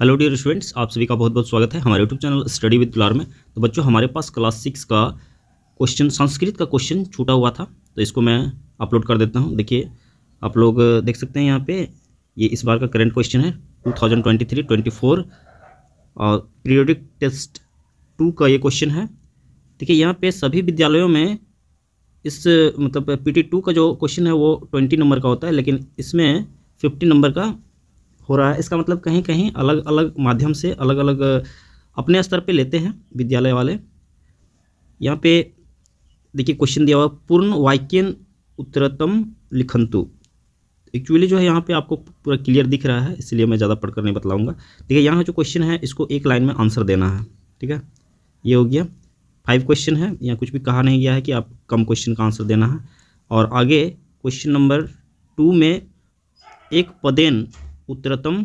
hello dear students आप सभी का बहुत बहुत स्वागत है हमारे यूट्यूब चैनल स्टडी विद दुलार में तो बच्चों हमारे पास क्लास सिक्स का क्वेश्चन संस्कृत का क्वेश्चन छूटा हुआ था तो इसको मैं अपलोड कर देता हूं देखिए आप लोग देख सकते हैं यहाँ पे ये इस बार का करंट क्वेश्चन है two thousand twenty three twenty four और पीरियोडिक टेस्ट टू का ये क्वेश्चन है देखिए यहाँ पर सभी विद्यालयों में इस मतलब पी टी टू का जो क्वेश्चन है वो ट्वेंटी नंबर का होता है लेकिन इसमें फिफ्टी नंबर का हो रहा है इसका मतलब कहीं कहीं अलग अलग माध्यम से अलग अलग अपने स्तर पे लेते हैं विद्यालय वाले यहाँ पे देखिए क्वेश्चन दिया हुआ पूर्ण वाक्यन उत्तरतम लिखंतु एक्चुअली जो है यहाँ पे आपको पूरा क्लियर दिख रहा है इसलिए मैं ज़्यादा पढ़कर नहीं बतलाऊँगा ठीक है यहाँ जो क्वेश्चन है इसको एक लाइन में आंसर देना है ठीक है ये हो गया फाइव क्वेश्चन है यहाँ कुछ भी कहा नहीं गया है कि आप कम क्वेश्चन का आंसर देना है और आगे क्वेश्चन नंबर टू में एक पदेन उत्तरतम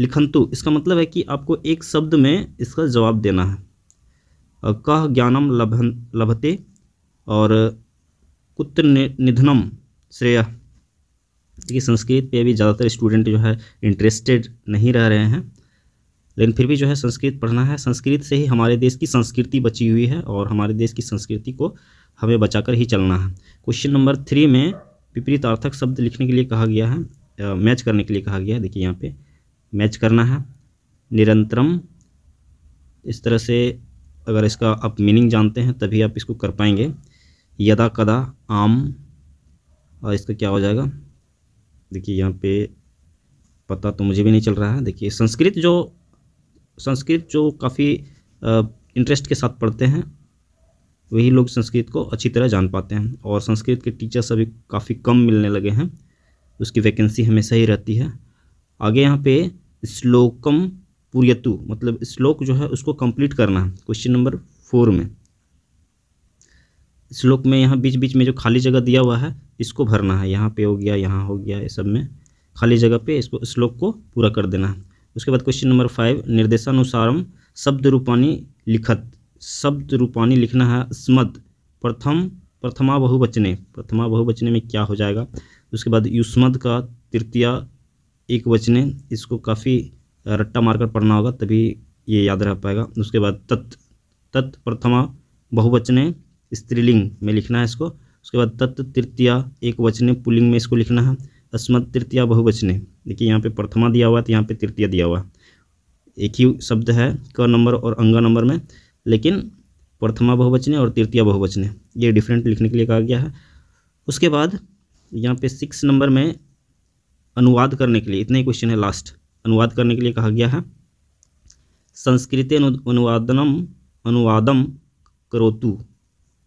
लिखंतु इसका मतलब है कि आपको एक शब्द में इसका जवाब देना है कह ज्ञानम लभन लभते और कुत्र निधनम श्रेय देखिए संस्कृत पे भी ज़्यादातर स्टूडेंट जो है इंटरेस्टेड नहीं रह रहे हैं लेकिन फिर भी जो है संस्कृत पढ़ना है संस्कृत से ही हमारे देश की संस्कृति बची हुई है और हमारे देश की संस्कृति को हमें बचाकर ही चलना है क्वेश्चन नंबर थ्री में विपरीतार्थक शब्द लिखने के लिए कहा गया है मैच करने के लिए कहा गया है देखिए यहाँ पे मैच करना है निरंतरम इस तरह से अगर इसका आप मीनिंग जानते हैं तभी आप इसको कर पाएंगे यदा कदा आम और इसका क्या हो जाएगा देखिए यहाँ पे पता तो मुझे भी नहीं चल रहा है देखिए संस्कृत जो संस्कृत जो काफ़ी इंटरेस्ट के साथ पढ़ते हैं वही लोग संस्कृत को अच्छी तरह जान पाते हैं और संस्कृत के टीचर्स अभी काफ़ी कम मिलने लगे हैं उसकी वैकेंसी हमेशा ही रहती है आगे यहाँ पे श्लोकम पुरयतु मतलब श्लोक जो है उसको कंप्लीट करना है क्वेश्चन नंबर फोर में श्लोक में यहाँ बीच बीच में जो खाली जगह दिया हुआ है इसको भरना है यहाँ पे हो गया यहाँ हो गया ये सब में खाली जगह पे इसको श्लोक को पूरा कर देना है उसके बाद क्वेश्चन नंबर फाइव निर्देशानुसारम शब्द रूपानी लिखत शब्द रूपानी लिखना है स्मद प्रथम प्रथमा बहुवचने प्रथमा बहुवचने में क्या हो जाएगा उसके बाद युष्मद का तृतीया एक वचने इसको काफ़ी रट्टा मारकर पढ़ना होगा तभी ये याद रह पाएगा उसके बाद तत् तत् प्रथमा बहुवचने स्त्रीलिंग में लिखना है इसको उसके बाद तत् तृतीया एक वचने पुलिंग में इसको लिखना है अस्मद तृतीया बहुवचने देखिए यहाँ पे प्रथमा दिया हुआ है तो यहाँ पे तृतीया दिया हुआ एक ही शब्द है क नंबर और अंगा नंबर में लेकिन प्रथमा बहुवचने और तृतीया बहुवचने ये डिफरेंट लिखने के लिए कहा गया है उसके बाद यहाँ पे सिक्स नंबर में अनुवाद करने के लिए इतने ही क्वेश्चन है लास्ट अनुवाद करने के लिए कहा गया है संस्कृत अनुवादनम अनुवादम करोतु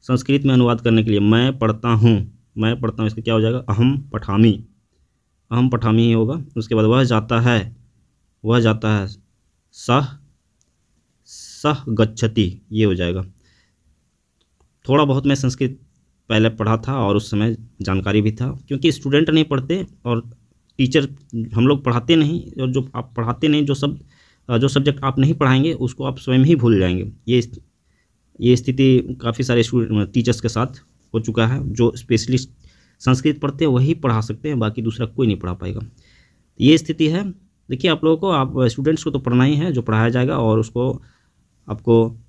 संस्कृत में अनुवाद करने के लिए मैं पढ़ता हूँ मैं पढ़ता हूँ इसका क्या हो जाएगा अहम पठामी अहम पठामी ही होगा उसके बाद वह जाता है वह जाता है सह सह गच्छति ये हो जाएगा थोड़ा बहुत मैं संस्कृत पहले पढ़ा था और उस समय जानकारी भी था क्योंकि स्टूडेंट नहीं पढ़ते और टीचर हम लोग पढ़ाते नहीं और जो आप पढ़ाते नहीं जो सब जो सब्जेक्ट आप नहीं पढ़ाएंगे उसको आप स्वयं ही भूल जाएंगे ये ये स्थिति काफ़ी सारे स्टूडेंट टीचर्स के साथ हो चुका है जो स्पेशलिस्ट संस्कृत पढ़ते हैं वही पढ़ा सकते हैं बाकी दूसरा कोई नहीं पढ़ा पाएगा ये स्थिति है देखिए आप लोगों को आप स्टूडेंट्स को तो पढ़ना ही है जो पढ़ाया जाएगा और उसको आपको